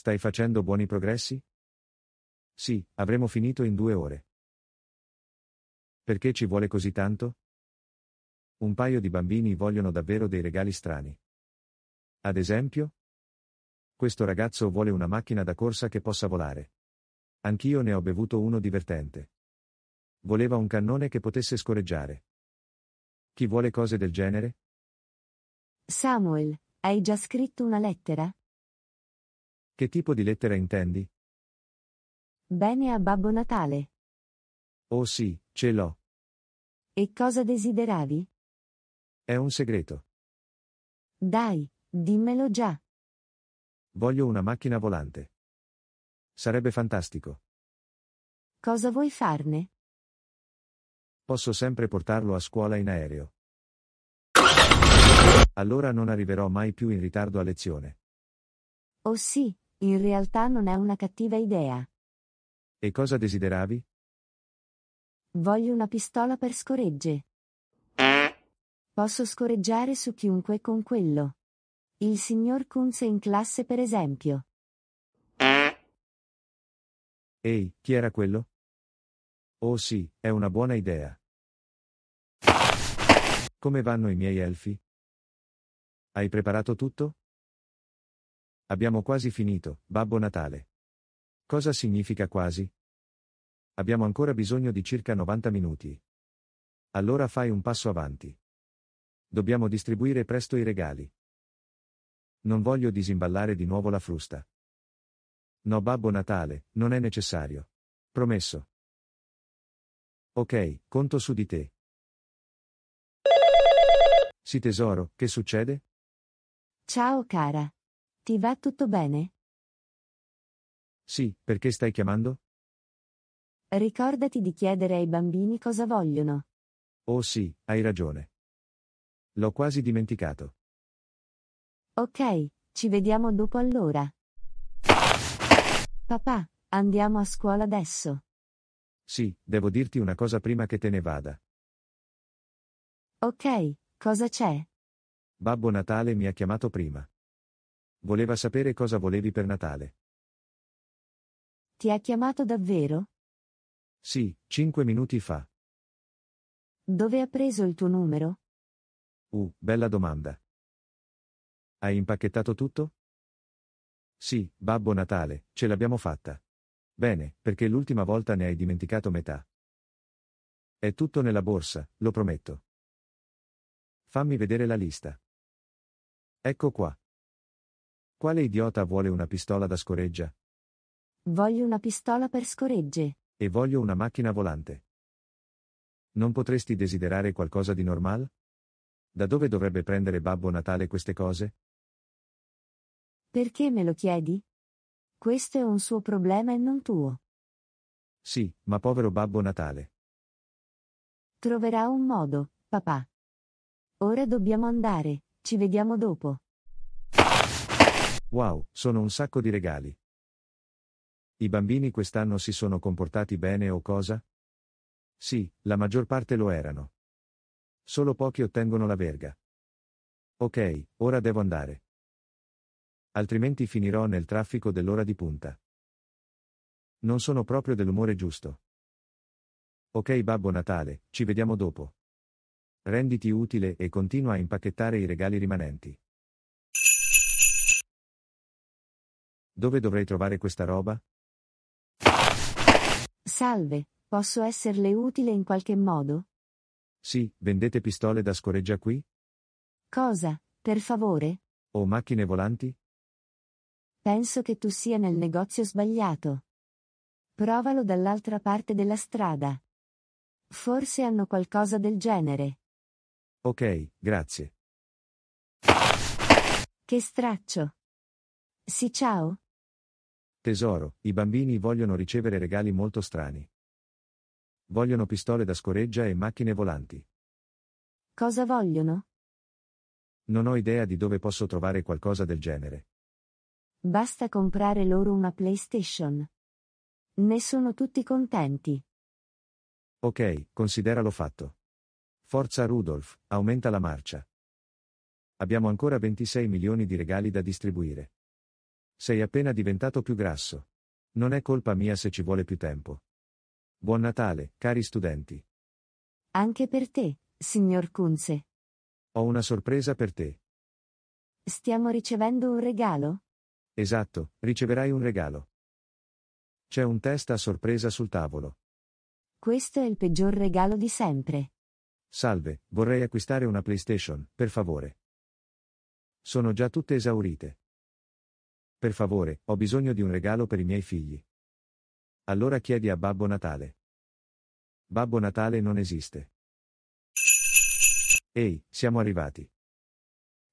Stai facendo buoni progressi? Sì, avremo finito in due ore. Perché ci vuole così tanto? Un paio di bambini vogliono davvero dei regali strani. Ad esempio? Questo ragazzo vuole una macchina da corsa che possa volare. Anch'io ne ho bevuto uno divertente. Voleva un cannone che potesse scorreggiare. Chi vuole cose del genere? Samuel, hai già scritto una lettera? Che tipo di lettera intendi? Bene a Babbo Natale. Oh sì, ce l'ho. E cosa desideravi? È un segreto. Dai, dimmelo già. Voglio una macchina volante. Sarebbe fantastico. Cosa vuoi farne? Posso sempre portarlo a scuola in aereo. Allora non arriverò mai più in ritardo a lezione. Oh sì, in realtà non è una cattiva idea. E cosa desideravi? Voglio una pistola per scoregge. Posso scoreggiare su chiunque con quello. Il signor Kunz in classe, per esempio. Ehi, chi era quello? Oh sì, è una buona idea. Come vanno i miei elfi? Hai preparato tutto? Abbiamo quasi finito, Babbo Natale. Cosa significa quasi? Abbiamo ancora bisogno di circa 90 minuti. Allora fai un passo avanti. Dobbiamo distribuire presto i regali. Non voglio disimballare di nuovo la frusta. No, Babbo Natale, non è necessario. Promesso. Ok, conto su di te. Sì tesoro, che succede? Ciao cara. Ti va tutto bene? Sì, perché stai chiamando? Ricordati di chiedere ai bambini cosa vogliono. Oh sì, hai ragione. L'ho quasi dimenticato. Ok, ci vediamo dopo allora. Papà, andiamo a scuola adesso. Sì, devo dirti una cosa prima che te ne vada. Ok, cosa c'è? Babbo Natale mi ha chiamato prima. Voleva sapere cosa volevi per Natale. Ti ha chiamato davvero? Sì, cinque minuti fa. Dove ha preso il tuo numero? Uh, bella domanda. Hai impacchettato tutto? Sì, Babbo Natale, ce l'abbiamo fatta. Bene, perché l'ultima volta ne hai dimenticato metà. È tutto nella borsa, lo prometto. Fammi vedere la lista. Ecco qua. Quale idiota vuole una pistola da scoreggia? Voglio una pistola per scoregge. E voglio una macchina volante. Non potresti desiderare qualcosa di normale? Da dove dovrebbe prendere Babbo Natale queste cose? Perché me lo chiedi? Questo è un suo problema e non tuo. Sì, ma povero Babbo Natale. Troverà un modo, papà. Ora dobbiamo andare, ci vediamo dopo. Wow, sono un sacco di regali. I bambini quest'anno si sono comportati bene o cosa? Sì, la maggior parte lo erano. Solo pochi ottengono la verga. Ok, ora devo andare. Altrimenti finirò nel traffico dell'ora di punta. Non sono proprio dell'umore giusto. Ok Babbo Natale, ci vediamo dopo. Renditi utile e continua a impacchettare i regali rimanenti. Dove dovrei trovare questa roba? Salve, posso esserle utile in qualche modo? Sì, vendete pistole da scoreggia qui? Cosa, per favore? O macchine volanti? Penso che tu sia nel negozio sbagliato. Provalo dall'altra parte della strada. Forse hanno qualcosa del genere. Ok, grazie. Che straccio. Sì, ciao. Tesoro, i bambini vogliono ricevere regali molto strani. Vogliono pistole da scoreggia e macchine volanti. Cosa vogliono? Non ho idea di dove posso trovare qualcosa del genere. Basta comprare loro una PlayStation. Ne sono tutti contenti. Ok, consideralo fatto. Forza Rudolf, aumenta la marcia. Abbiamo ancora 26 milioni di regali da distribuire. Sei appena diventato più grasso. Non è colpa mia se ci vuole più tempo. Buon Natale, cari studenti. Anche per te, signor Kunze. Ho una sorpresa per te. Stiamo ricevendo un regalo? Esatto, riceverai un regalo. C'è un test a sorpresa sul tavolo. Questo è il peggior regalo di sempre. Salve, vorrei acquistare una PlayStation, per favore. Sono già tutte esaurite. Per favore, ho bisogno di un regalo per i miei figli. Allora chiedi a Babbo Natale. Babbo Natale non esiste. Ehi, siamo arrivati.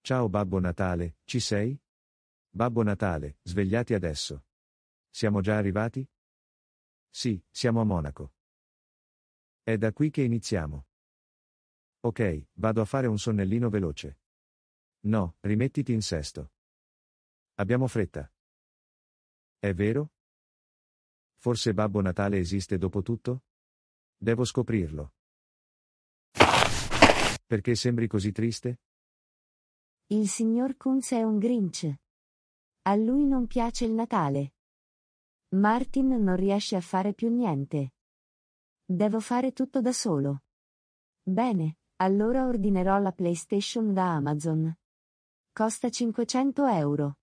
Ciao Babbo Natale, ci sei? Babbo Natale, svegliati adesso. Siamo già arrivati? Sì, siamo a Monaco. È da qui che iniziamo. Ok, vado a fare un sonnellino veloce. No, rimettiti in sesto. Abbiamo fretta. È vero? Forse Babbo Natale esiste dopo tutto? Devo scoprirlo. Perché sembri così triste? Il signor Kunz è un Grinch. A lui non piace il Natale. Martin non riesce a fare più niente. Devo fare tutto da solo. Bene, allora ordinerò la PlayStation da Amazon. Costa 500 euro.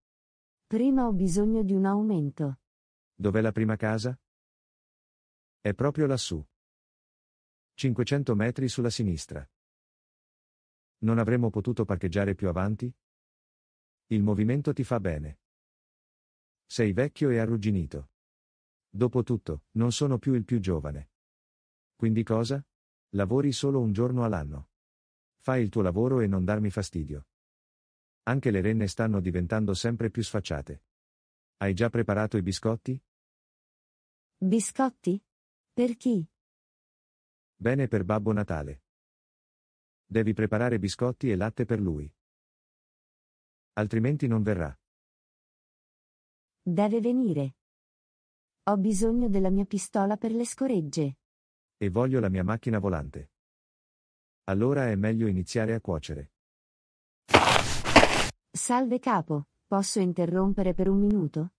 Prima ho bisogno di un aumento. Dov'è la prima casa? È proprio lassù. 500 metri sulla sinistra. Non avremmo potuto parcheggiare più avanti? Il movimento ti fa bene. Sei vecchio e arrugginito. Dopotutto, non sono più il più giovane. Quindi cosa? Lavori solo un giorno all'anno. Fai il tuo lavoro e non darmi fastidio. Anche le renne stanno diventando sempre più sfacciate. Hai già preparato i biscotti? Biscotti? Per chi? Bene per Babbo Natale. Devi preparare biscotti e latte per lui. Altrimenti non verrà. Deve venire. Ho bisogno della mia pistola per le scoregge. E voglio la mia macchina volante. Allora è meglio iniziare a cuocere. Salve capo, posso interrompere per un minuto?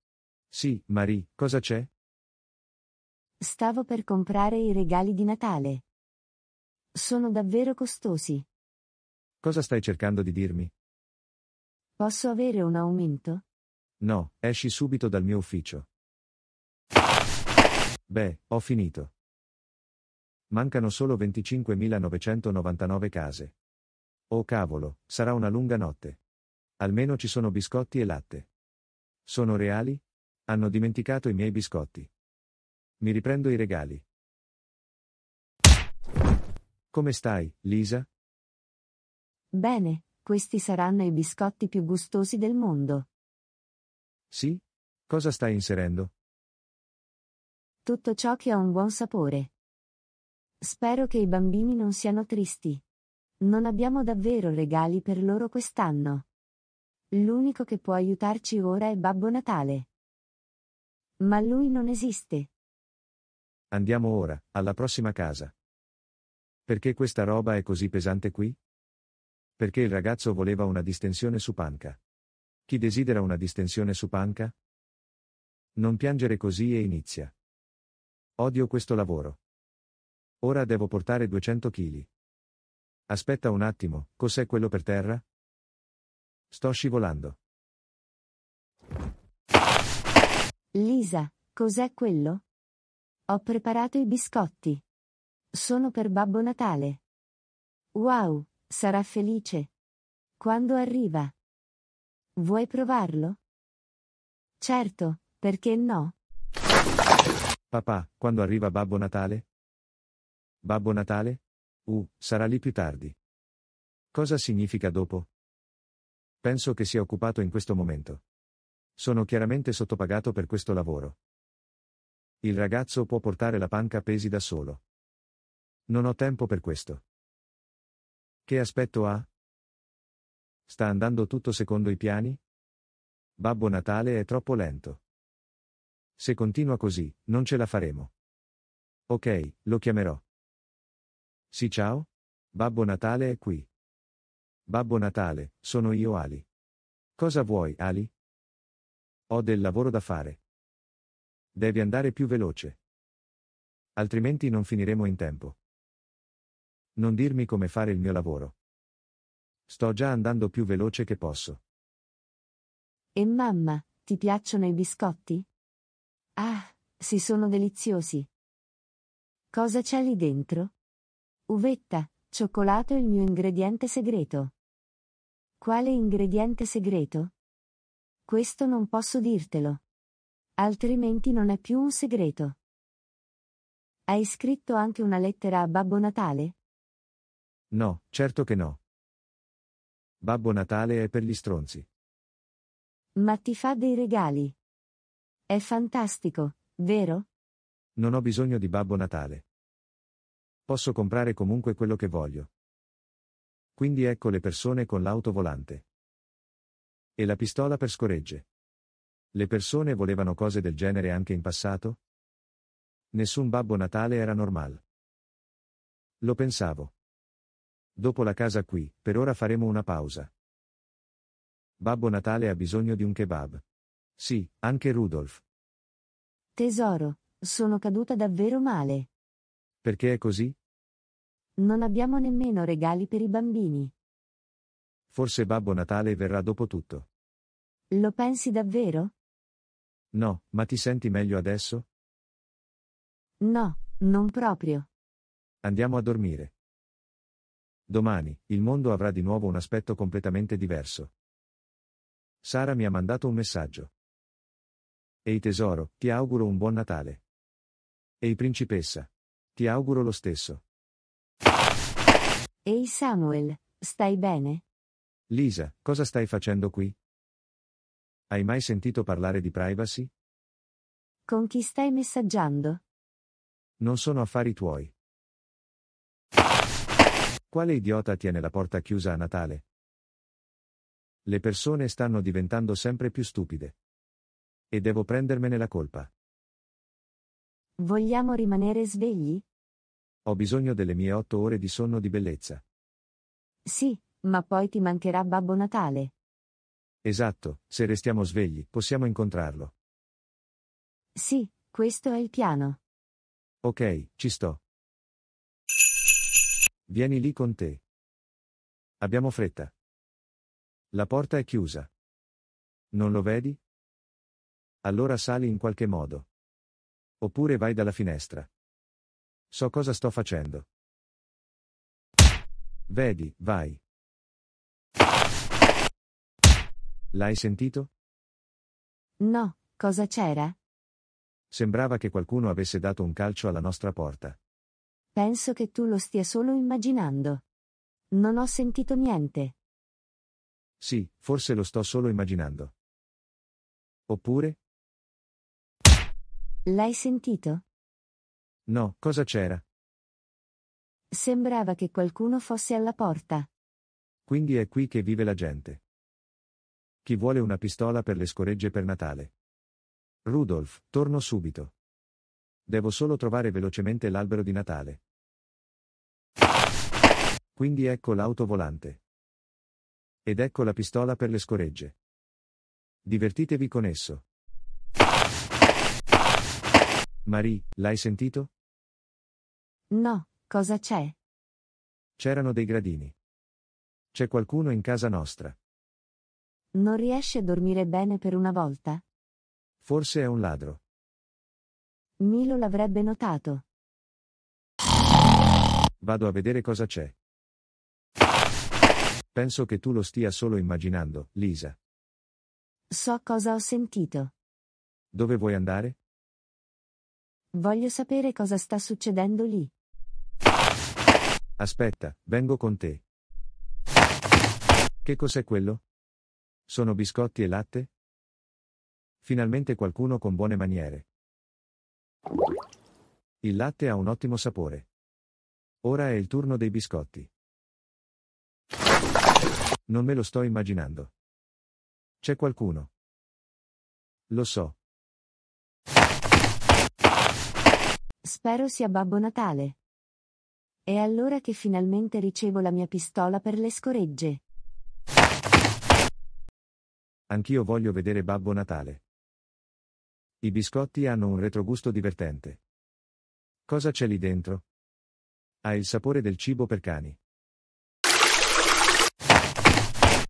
Sì, Marie, cosa c'è? Stavo per comprare i regali di Natale. Sono davvero costosi. Cosa stai cercando di dirmi? Posso avere un aumento? No, esci subito dal mio ufficio. Beh, ho finito. Mancano solo 25.999 case. Oh cavolo, sarà una lunga notte. Almeno ci sono biscotti e latte. Sono reali? Hanno dimenticato i miei biscotti. Mi riprendo i regali. Come stai, Lisa? Bene, questi saranno i biscotti più gustosi del mondo. Sì? Cosa stai inserendo? Tutto ciò che ha un buon sapore. Spero che i bambini non siano tristi. Non abbiamo davvero regali per loro quest'anno. L'unico che può aiutarci ora è Babbo Natale. Ma lui non esiste. Andiamo ora, alla prossima casa. Perché questa roba è così pesante qui? Perché il ragazzo voleva una distensione su panca. Chi desidera una distensione su panca? Non piangere così e inizia. Odio questo lavoro. Ora devo portare 200 kg. Aspetta un attimo, cos'è quello per terra? Sto scivolando. Lisa, cos'è quello? Ho preparato i biscotti. Sono per Babbo Natale. Wow, sarà felice. Quando arriva? Vuoi provarlo? Certo, perché no? Papà, quando arriva Babbo Natale? Babbo Natale? Uh, sarà lì più tardi. Cosa significa dopo? Penso che sia occupato in questo momento. Sono chiaramente sottopagato per questo lavoro. Il ragazzo può portare la panca pesi da solo. Non ho tempo per questo. Che aspetto ha? Sta andando tutto secondo i piani? Babbo Natale è troppo lento. Se continua così, non ce la faremo. Ok, lo chiamerò. Sì ciao? Babbo Natale è qui. Babbo Natale, sono io Ali. Cosa vuoi, Ali? Ho del lavoro da fare. Devi andare più veloce. Altrimenti non finiremo in tempo. Non dirmi come fare il mio lavoro. Sto già andando più veloce che posso. E mamma, ti piacciono i biscotti? Ah, si sono deliziosi. Cosa c'è lì dentro? Uvetta, Cioccolato è il mio ingrediente segreto. Quale ingrediente segreto? Questo non posso dirtelo. Altrimenti non è più un segreto. Hai scritto anche una lettera a Babbo Natale? No, certo che no. Babbo Natale è per gli stronzi. Ma ti fa dei regali. È fantastico, vero? Non ho bisogno di Babbo Natale. Posso comprare comunque quello che voglio. Quindi ecco le persone con l'auto volante. E la pistola per scoregge. Le persone volevano cose del genere anche in passato? Nessun Babbo Natale era normale. Lo pensavo. Dopo la casa qui, per ora faremo una pausa. Babbo Natale ha bisogno di un kebab. Sì, anche Rudolf. Tesoro, sono caduta davvero male. Perché è così? Non abbiamo nemmeno regali per i bambini. Forse Babbo Natale verrà dopo tutto. Lo pensi davvero? No, ma ti senti meglio adesso? No, non proprio. Andiamo a dormire. Domani, il mondo avrà di nuovo un aspetto completamente diverso. Sara mi ha mandato un messaggio. Ehi tesoro, ti auguro un buon Natale. Ehi principessa. Ti auguro lo stesso. Ehi Samuel, stai bene? Lisa, cosa stai facendo qui? Hai mai sentito parlare di privacy? Con chi stai messaggiando? Non sono affari tuoi. Quale idiota tiene la porta chiusa a Natale? Le persone stanno diventando sempre più stupide. E devo prendermene la colpa. Vogliamo rimanere svegli? Ho bisogno delle mie otto ore di sonno di bellezza. Sì, ma poi ti mancherà Babbo Natale. Esatto, se restiamo svegli, possiamo incontrarlo. Sì, questo è il piano. Ok, ci sto. Vieni lì con te. Abbiamo fretta. La porta è chiusa. Non lo vedi? Allora sali in qualche modo. Oppure vai dalla finestra. So cosa sto facendo. Vedi, vai. L'hai sentito? No, cosa c'era? Sembrava che qualcuno avesse dato un calcio alla nostra porta. Penso che tu lo stia solo immaginando. Non ho sentito niente. Sì, forse lo sto solo immaginando. Oppure? L'hai sentito? No, cosa c'era? Sembrava che qualcuno fosse alla porta. Quindi è qui che vive la gente. Chi vuole una pistola per le scoregge per Natale? Rudolf, torno subito. Devo solo trovare velocemente l'albero di Natale. Quindi ecco l'auto volante. Ed ecco la pistola per le scoregge. Divertitevi con esso. Marie, l'hai sentito? No, cosa c'è? C'erano dei gradini. C'è qualcuno in casa nostra. Non riesce a dormire bene per una volta? Forse è un ladro. Milo l'avrebbe notato. Vado a vedere cosa c'è. Penso che tu lo stia solo immaginando, Lisa. So cosa ho sentito. Dove vuoi andare? Voglio sapere cosa sta succedendo lì. Aspetta, vengo con te. Che cos'è quello? Sono biscotti e latte? Finalmente qualcuno con buone maniere. Il latte ha un ottimo sapore. Ora è il turno dei biscotti. Non me lo sto immaginando. C'è qualcuno. Lo so. Spero sia Babbo Natale. È allora che finalmente ricevo la mia pistola per le scoregge. Anch'io voglio vedere Babbo Natale. I biscotti hanno un retrogusto divertente. Cosa c'è lì dentro? Ha il sapore del cibo per cani.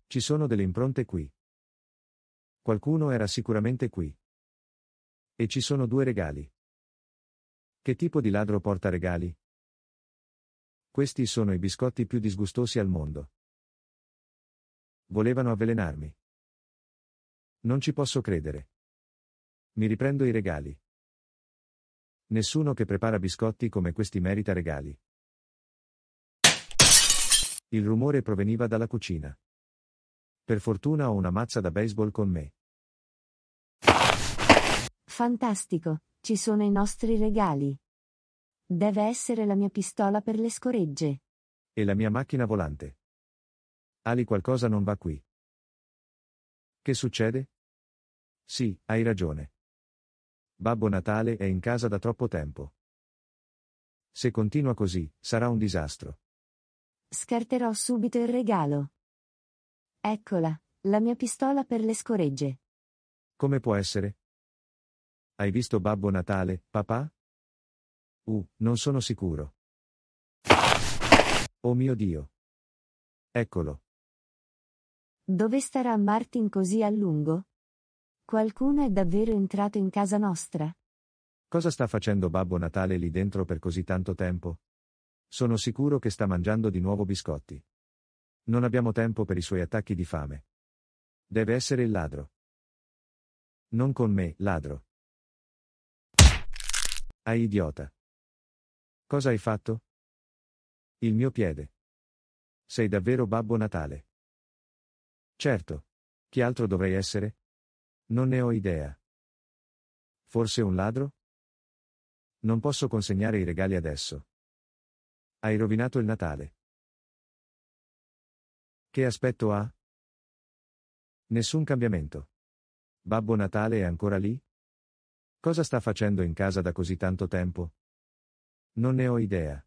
Ci sono delle impronte qui. Qualcuno era sicuramente qui. E ci sono due regali. Che tipo di ladro porta regali? Questi sono i biscotti più disgustosi al mondo. Volevano avvelenarmi. Non ci posso credere. Mi riprendo i regali. Nessuno che prepara biscotti come questi merita regali. Il rumore proveniva dalla cucina. Per fortuna ho una mazza da baseball con me. Fantastico, ci sono i nostri regali. Deve essere la mia pistola per le scoregge. E la mia macchina volante. Ali qualcosa non va qui. Che succede? Sì, hai ragione. Babbo Natale è in casa da troppo tempo. Se continua così, sarà un disastro. Scarterò subito il regalo. Eccola, la mia pistola per le scoregge. Come può essere? Hai visto Babbo Natale, papà? Uh, non sono sicuro. Oh mio Dio. Eccolo. Dove starà Martin così a lungo? Qualcuno è davvero entrato in casa nostra? Cosa sta facendo Babbo Natale lì dentro per così tanto tempo? Sono sicuro che sta mangiando di nuovo biscotti. Non abbiamo tempo per i suoi attacchi di fame. Deve essere il ladro. Non con me, ladro. Ah idiota. Cosa hai fatto? Il mio piede. Sei davvero Babbo Natale. Certo. Chi altro dovrei essere? Non ne ho idea. Forse un ladro? Non posso consegnare i regali adesso. Hai rovinato il Natale. Che aspetto ha? Nessun cambiamento. Babbo Natale è ancora lì? Cosa sta facendo in casa da così tanto tempo? Non ne ho idea.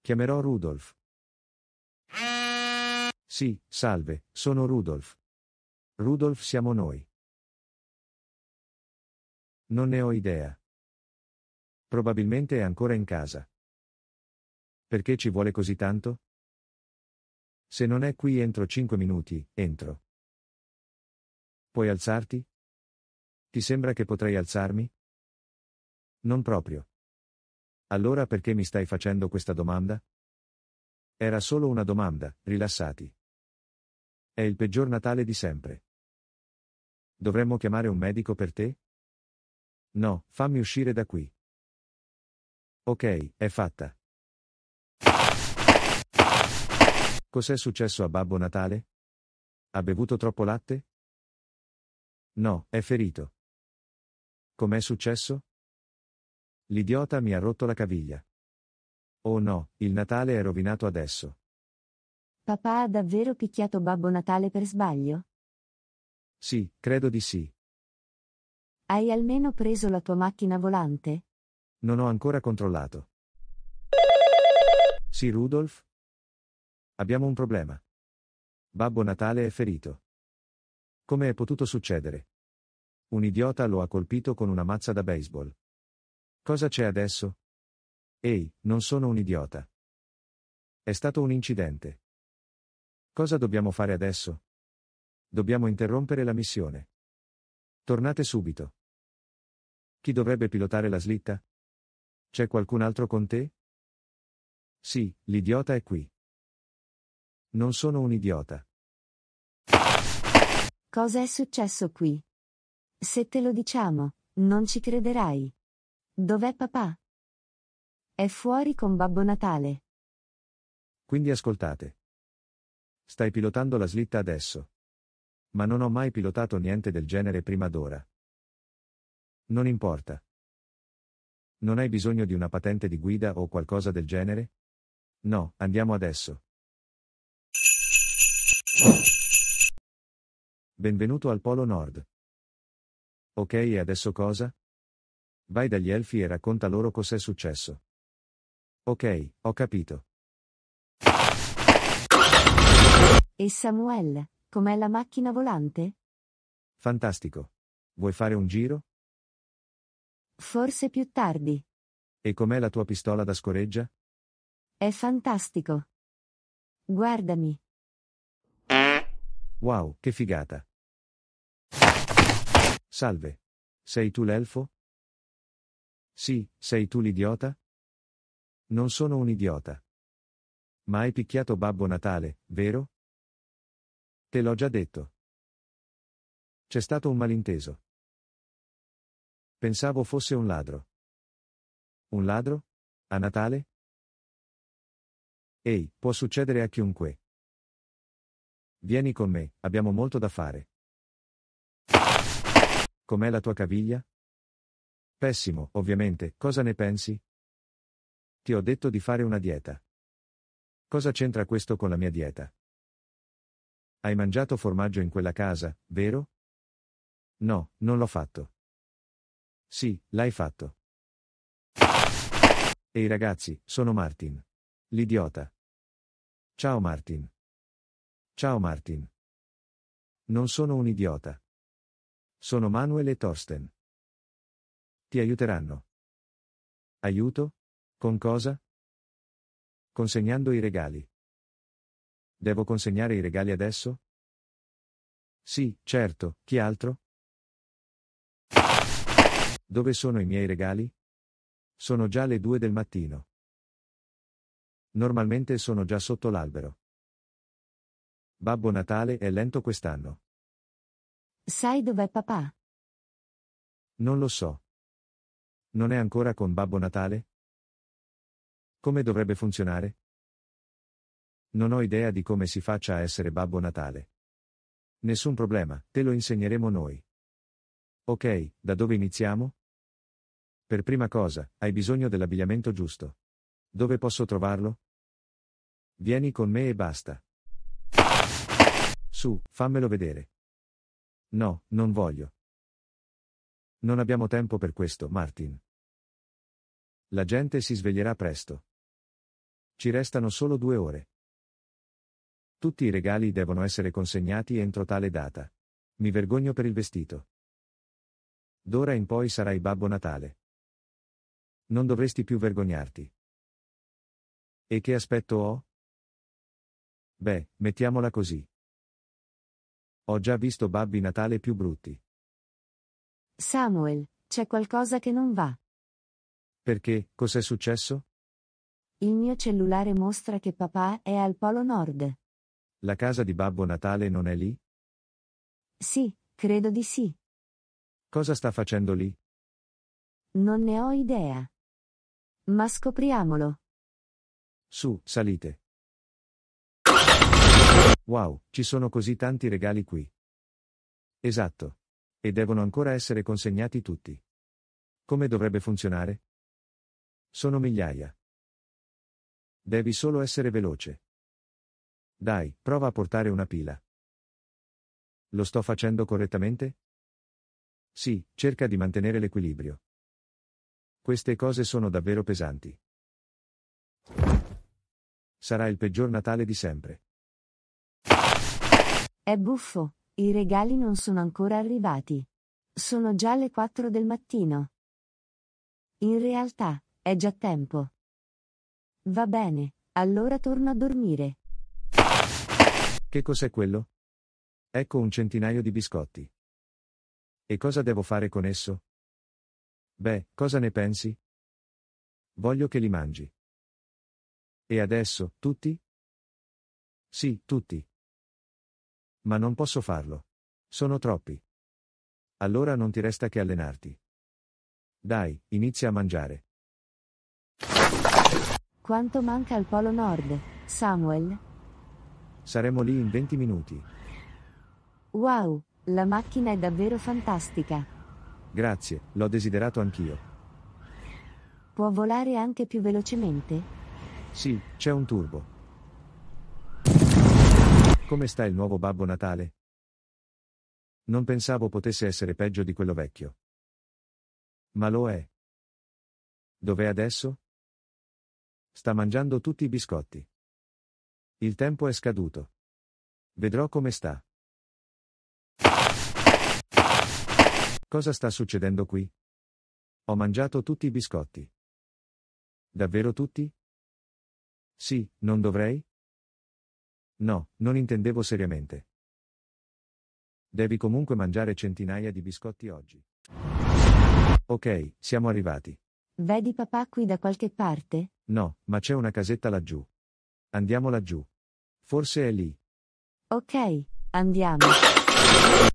Chiamerò Rudolf. Sì, salve, sono Rudolf. Rudolf siamo noi. Non ne ho idea. Probabilmente è ancora in casa. Perché ci vuole così tanto? Se non è qui entro 5 minuti, entro. Puoi alzarti? Ti sembra che potrei alzarmi? Non proprio. Allora perché mi stai facendo questa domanda? Era solo una domanda, rilassati. È il peggior Natale di sempre. Dovremmo chiamare un medico per te? No, fammi uscire da qui. Ok, è fatta. Cos'è successo a Babbo Natale? Ha bevuto troppo latte? No, è ferito. Com'è successo? L'idiota mi ha rotto la caviglia. Oh no, il Natale è rovinato adesso. Papà ha davvero picchiato Babbo Natale per sbaglio? Sì, credo di sì. Hai almeno preso la tua macchina volante? Non ho ancora controllato. Sì, Rudolf? Abbiamo un problema. Babbo Natale è ferito. Come è potuto succedere? Un idiota lo ha colpito con una mazza da baseball. Cosa c'è adesso? Ehi, non sono un idiota. È stato un incidente. Cosa dobbiamo fare adesso? Dobbiamo interrompere la missione. Tornate subito. Chi dovrebbe pilotare la slitta? C'è qualcun altro con te? Sì, l'idiota è qui. Non sono un idiota. Cosa è successo qui? Se te lo diciamo, non ci crederai. Dov'è papà? È fuori con Babbo Natale. Quindi ascoltate. Stai pilotando la slitta adesso. Ma non ho mai pilotato niente del genere prima d'ora. Non importa. Non hai bisogno di una patente di guida o qualcosa del genere? No, andiamo adesso. Benvenuto al Polo Nord. Ok e adesso cosa? Vai dagli elfi e racconta loro cos'è successo. Ok, ho capito. E Samuel, com'è la macchina volante? Fantastico. Vuoi fare un giro? Forse più tardi. E com'è la tua pistola da scoreggia? È fantastico. Guardami. Wow, che figata. Salve. Sei tu l'elfo? Sì, sei tu l'idiota? Non sono un idiota. Ma hai picchiato Babbo Natale, vero? Te l'ho già detto. C'è stato un malinteso. Pensavo fosse un ladro. Un ladro? A Natale? Ehi, può succedere a chiunque. Vieni con me, abbiamo molto da fare. Com'è la tua caviglia? Pessimo, ovviamente, cosa ne pensi? Ti ho detto di fare una dieta. Cosa c'entra questo con la mia dieta? Hai mangiato formaggio in quella casa, vero? No, non l'ho fatto. Sì, l'hai fatto. Ehi ragazzi, sono Martin. L'idiota. Ciao Martin. Ciao Martin. Non sono un idiota. Sono Manuel e Thorsten. Ti aiuteranno. Aiuto? Con cosa? Consegnando i regali. Devo consegnare i regali adesso? Sì, certo, chi altro? Dove sono i miei regali? Sono già le due del mattino. Normalmente sono già sotto l'albero. Babbo Natale è lento quest'anno. Sai dov'è papà? Non lo so. Non è ancora con Babbo Natale? Come dovrebbe funzionare? Non ho idea di come si faccia a essere Babbo Natale. Nessun problema, te lo insegneremo noi. Ok, da dove iniziamo? Per prima cosa, hai bisogno dell'abbigliamento giusto. Dove posso trovarlo? Vieni con me e basta. Su, fammelo vedere. No, non voglio. Non abbiamo tempo per questo, Martin. La gente si sveglierà presto. Ci restano solo due ore. Tutti i regali devono essere consegnati entro tale data. Mi vergogno per il vestito. D'ora in poi sarai Babbo Natale. Non dovresti più vergognarti. E che aspetto ho? Beh, mettiamola così. Ho già visto Babbi Natale più brutti. Samuel, c'è qualcosa che non va. Perché, cos'è successo? Il mio cellulare mostra che papà è al Polo Nord. La casa di Babbo Natale non è lì? Sì, credo di sì. Cosa sta facendo lì? Non ne ho idea. Ma scopriamolo. Su, salite. Wow, ci sono così tanti regali qui. Esatto. E devono ancora essere consegnati tutti. Come dovrebbe funzionare? Sono migliaia. Devi solo essere veloce. Dai, prova a portare una pila. Lo sto facendo correttamente? Sì, cerca di mantenere l'equilibrio. Queste cose sono davvero pesanti. Sarà il peggior Natale di sempre. È buffo, i regali non sono ancora arrivati. Sono già le 4 del mattino. In realtà, è già tempo. Va bene, allora torno a dormire. Che cos'è quello? Ecco un centinaio di biscotti. E cosa devo fare con esso? Beh, cosa ne pensi? Voglio che li mangi. E adesso, tutti? Sì, tutti. Ma non posso farlo. Sono troppi. Allora non ti resta che allenarti. Dai, inizia a mangiare. Quanto manca al Polo Nord, Samuel? Saremo lì in 20 minuti. Wow, la macchina è davvero fantastica. Grazie, l'ho desiderato anch'io. Può volare anche più velocemente? Sì, c'è un turbo. Come sta il nuovo Babbo Natale? Non pensavo potesse essere peggio di quello vecchio. Ma lo è. Dov'è adesso? Sta mangiando tutti i biscotti. Il tempo è scaduto. Vedrò come sta. Cosa sta succedendo qui? Ho mangiato tutti i biscotti. Davvero tutti? Sì, non dovrei? No, non intendevo seriamente. Devi comunque mangiare centinaia di biscotti oggi. Ok, siamo arrivati. Vedi papà qui da qualche parte? No, ma c'è una casetta laggiù. Andiamo laggiù. Forse è lì. Ok, andiamo.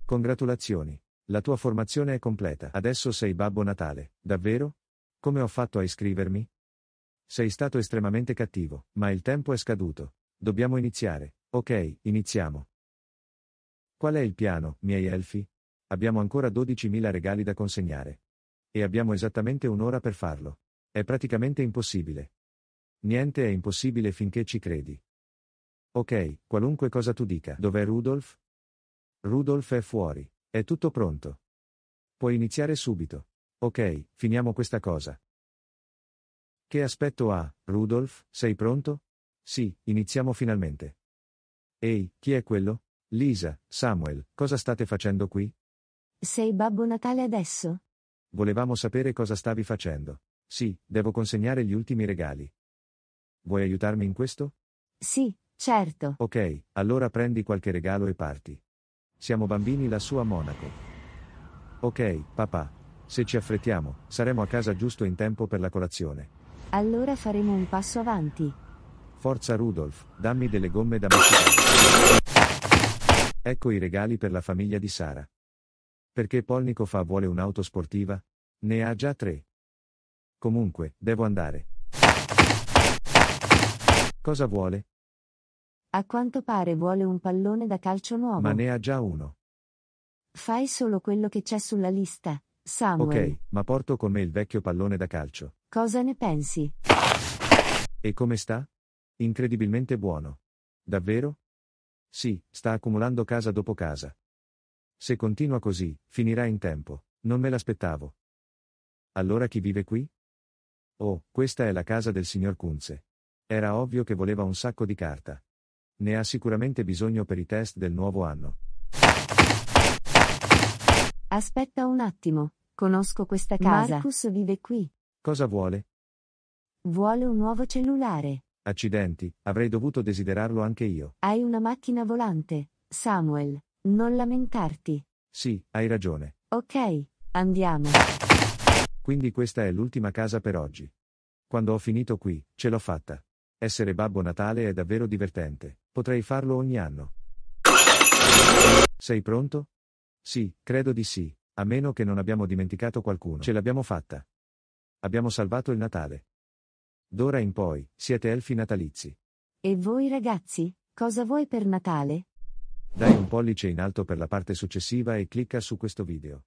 Congratulazioni. La tua formazione è completa. Adesso sei Babbo Natale, davvero? Come ho fatto a iscrivermi? Sei stato estremamente cattivo, ma il tempo è scaduto. Dobbiamo iniziare. Ok, iniziamo. Qual è il piano, miei elfi? Abbiamo ancora 12.000 regali da consegnare. E abbiamo esattamente un'ora per farlo. È praticamente impossibile. Niente è impossibile finché ci credi. Ok, qualunque cosa tu dica. Dov'è Rudolf? Rudolf è fuori. È tutto pronto. Puoi iniziare subito. Ok, finiamo questa cosa. Che aspetto ha, Rudolf, sei pronto? Sì, iniziamo finalmente. Ehi, chi è quello? Lisa, Samuel, cosa state facendo qui? Sei Babbo Natale adesso? Volevamo sapere cosa stavi facendo. Sì, devo consegnare gli ultimi regali. Vuoi aiutarmi in questo? Sì, certo. Ok, allora prendi qualche regalo e parti. Siamo bambini lassù a Monaco. Ok, papà. Se ci affrettiamo, saremo a casa giusto in tempo per la colazione. Allora faremo un passo avanti. Forza Rudolf, dammi delle gomme da masticare. Ecco i regali per la famiglia di Sara. Perché Polnicofa vuole un'auto sportiva? Ne ha già tre. Comunque, devo andare. Cosa vuole? A quanto pare vuole un pallone da calcio nuovo. Ma ne ha già uno. Fai solo quello che c'è sulla lista, Samuel. Ok, ma porto con me il vecchio pallone da calcio. Cosa ne pensi? E come sta? Incredibilmente buono. Davvero? Sì, sta accumulando casa dopo casa. Se continua così, finirà in tempo. Non me l'aspettavo. Allora chi vive qui? Oh, questa è la casa del signor Kunze. Era ovvio che voleva un sacco di carta. Ne ha sicuramente bisogno per i test del nuovo anno. Aspetta un attimo, conosco questa casa. Marcus vive qui. Cosa vuole? Vuole un nuovo cellulare. Accidenti, avrei dovuto desiderarlo anche io. Hai una macchina volante, Samuel. Non lamentarti. Sì, hai ragione. Ok, andiamo. Quindi questa è l'ultima casa per oggi. Quando ho finito qui, ce l'ho fatta. Essere Babbo Natale è davvero divertente. Potrei farlo ogni anno. Sei pronto? Sì, credo di sì, a meno che non abbiamo dimenticato qualcuno. Ce l'abbiamo fatta. Abbiamo salvato il Natale. D'ora in poi, siete elfi natalizi. E voi ragazzi, cosa vuoi per Natale? Dai un pollice in alto per la parte successiva e clicca su questo video.